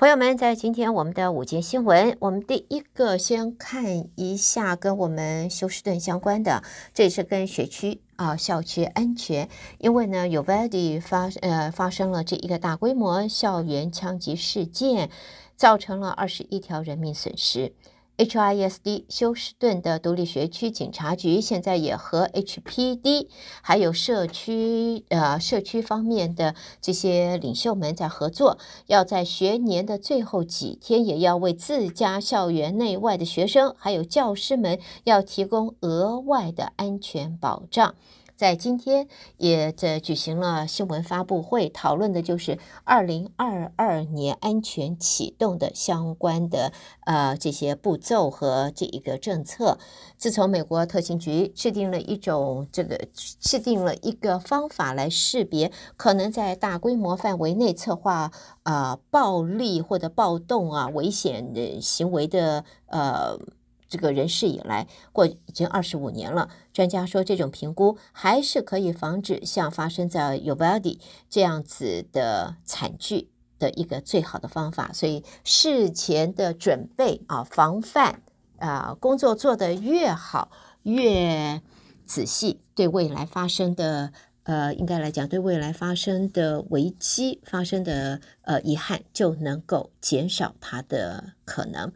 朋友们，在今天我们的午间新闻，我们第一个先看一下跟我们休斯顿相关的，这也是跟学区啊、校区安全，因为呢有外地发呃发生了这一个大规模校园枪击事件，造成了二十一条人命损失。HISD 休斯顿的独立学区警察局现在也和 HPD 还有社区呃社区方面的这些领袖们在合作，要在学年的最后几天，也要为自家校园内外的学生还有教师们，要提供额外的安全保障。在今天也在举行了新闻发布会，讨论的就是二零二二年安全启动的相关的呃这些步骤和这一个政策。自从美国特勤局制定了一种这个制定了一个方法来识别可能在大规模范围内策划啊暴力或者暴动啊危险的行为的呃。这个人事以来过已经二十五年了。专家说，这种评估还是可以防止像发生在 u v a d i 这样子的惨剧的一个最好的方法。所以事前的准备啊，防范啊，工作做得越好越仔细，对未来发生的。呃，应该来讲，对未来发生的危机发生的呃遗憾就能够减少它的可能。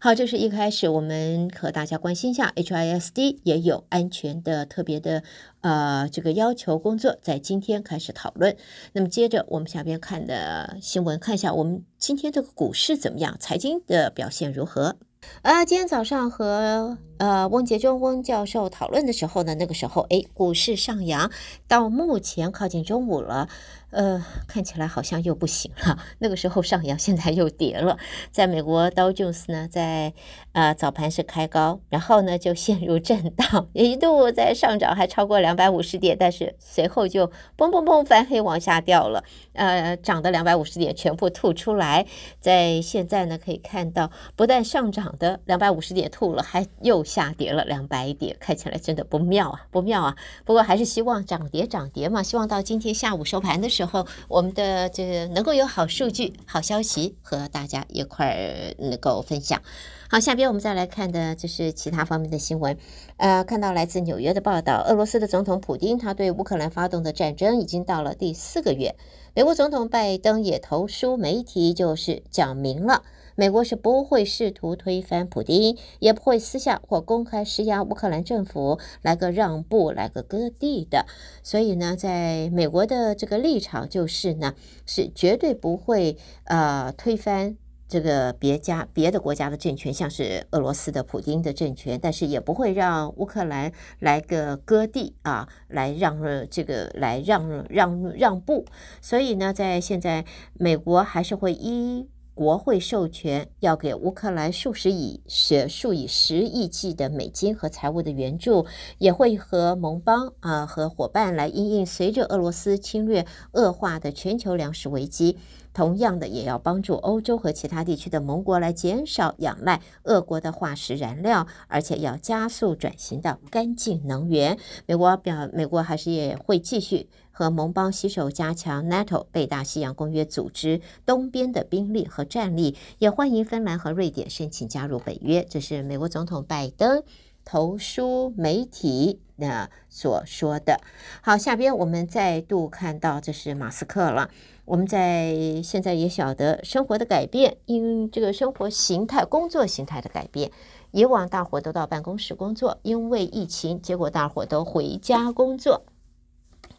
好，这是一开始我们和大家关心一下，HISD 也有安全的特别的呃这个要求工作，在今天开始讨论。那么接着我们下边看的新闻，看一下我们今天这个股市怎么样，财经的表现如何啊？今天早上和。呃，翁杰忠翁教授讨论的时候呢，那个时候哎，股市上扬，到目前靠近中午了，呃，看起来好像又不行了。那个时候上扬，现在又跌了。在美国道琼斯呢，在呃早盘是开高，然后呢就陷入震荡，一度在上涨还超过两百五十点，但是随后就嘣嘣嘣翻黑往下掉了，呃，涨的两百五十点全部吐出来，在现在呢可以看到，不但上涨的两百五十点吐了，还又。下跌了两百点，看起来真的不妙啊，不妙啊！不过还是希望涨跌涨跌嘛，希望到今天下午收盘的时候，我们的这能够有好数据、好消息和大家一块儿能够分享。好，下边我们再来看的就是其他方面的新闻。呃，看到来自纽约的报道，俄罗斯的总统普京，他对乌克兰发动的战争已经到了第四个月。美国总统拜登也投书媒体，就是讲明了。美国是不会试图推翻普京，也不会私下或公开施压乌克兰政府来个让步、来个割地的。所以呢，在美国的这个立场就是呢，是绝对不会呃推翻这个别家别的国家的政权，像是俄罗斯的普京的政权，但是也不会让乌克兰来个割地啊，来让这个来让让让步。所以呢，在现在美国还是会依。国会授权要给乌克兰数十亿、是数以十亿计的美金和财务的援助，也会和盟邦啊和伙伴来应应随着俄罗斯侵略恶化的全球粮食危机。同样的，也要帮助欧洲和其他地区的盟国来减少仰赖俄国的化石燃料，而且要加速转型到干净能源。美国表，美国还是也会继续和盟邦携手加强 NATO 北大西洋公约组织东边的兵力和战力，也欢迎芬兰和瑞典申请加入北约。这是美国总统拜登。投书媒体那所说的，好，下边我们再度看到，这是马斯克了。我们在现在也晓得生活的改变，因这个生活形态、工作形态的改变，以往大伙都到办公室工作，因为疫情，结果大伙都回家工作，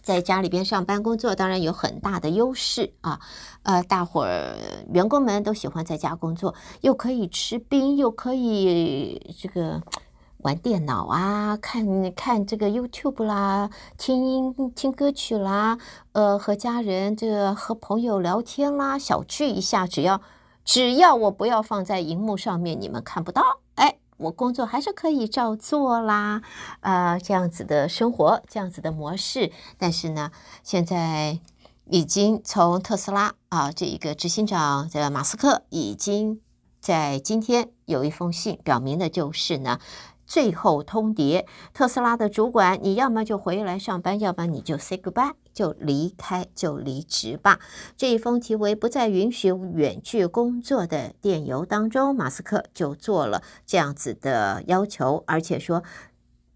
在家里边上班工作，当然有很大的优势啊。呃，大伙员工们都喜欢在家工作，又可以吃冰，又可以这个。玩电脑啊，看看这个 YouTube 啦，听音听歌曲啦，呃，和家人这和朋友聊天啦，小聚一下。只要只要我不要放在荧幕上面，你们看不到。哎，我工作还是可以照做啦，啊，这样子的生活，这样子的模式。但是呢，现在已经从特斯拉啊，这一个执行长这马斯克已经在今天有一封信，表明的就是呢。最后通牒，特斯拉的主管，你要么就回来上班，要不然你就 say goodbye，就离开，就离职吧。这一封题为“不再允许远距工作的电邮”当中，马斯克就做了这样子的要求，而且说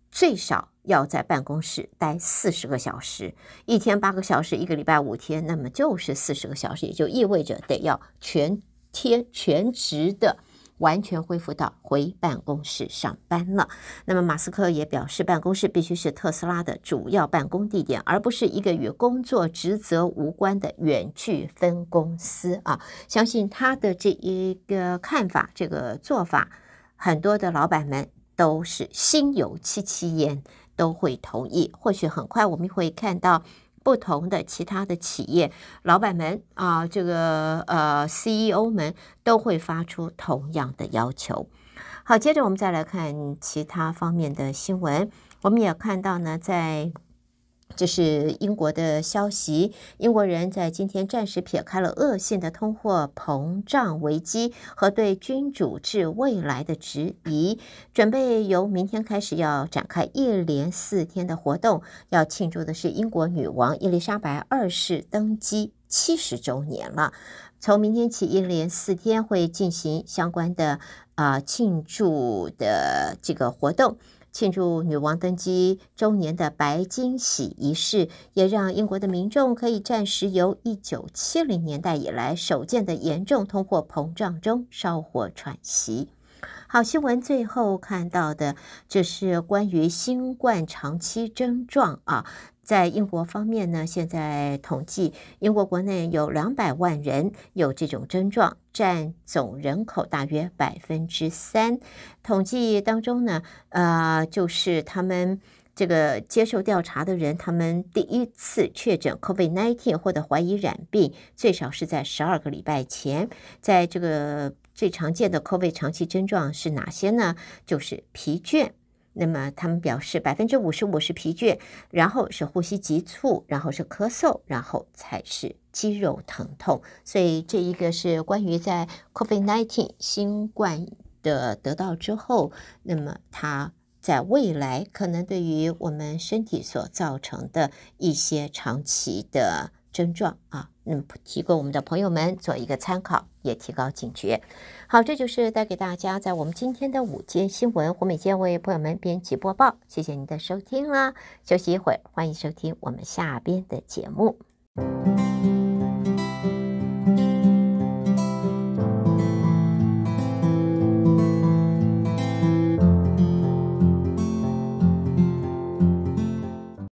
最少要在办公室待四十个小时，一天八个小时，一个礼拜五天，那么就是四十个小时，也就意味着得要全天全职的。完全恢复到回办公室上班了。那么，马斯克也表示，办公室必须是特斯拉的主要办公地点，而不是一个与工作职责无关的远距分公司啊。相信他的这一个看法，这个做法，很多的老板们都是心有戚戚焉，都会同意。或许很快，我们会看到。不同的其他的企业老板们啊，这个呃，CEO 们都会发出同样的要求。好，接着我们再来看其他方面的新闻。我们也看到呢，在。这是英国的消息。英国人在今天暂时撇开了恶性的通货膨胀危机和对君主制未来的质疑，准备由明天开始要展开一连四天的活动，要庆祝的是英国女王伊丽莎白二世登基七十周年了。从明天起一连四天会进行相关的啊庆祝的这个活动。庆祝女王登基周年的白金禧仪式，也让英国的民众可以暂时由1970年代以来首见的严重通货膨胀中烧火喘息。好，新闻最后看到的，这是关于新冠长期症状啊。在英国方面呢，现在统计，英国国内有两百万人有这种症状，占总人口大约百分之三。统计当中呢，呃，就是他们这个接受调查的人，他们第一次确诊 COVID-19 或者怀疑染病，最少是在十二个礼拜前，在这个。最常见的 COVID 长期症状是哪些呢？就是疲倦。那么他们表示，百分之五十五是疲倦，然后是呼吸急促，然后是咳嗽，然后才是肌肉疼痛。所以这一个是关于在 COVID-19 新冠的得到之后，那么它在未来可能对于我们身体所造成的一些长期的。症状啊，嗯，提供我们的朋友们做一个参考，也提高警觉。好，这就是带给大家在我们今天的午间新闻《胡美健为朋友们编辑播报，谢谢您的收听啦。休息一会儿，欢迎收听我们下边的节目。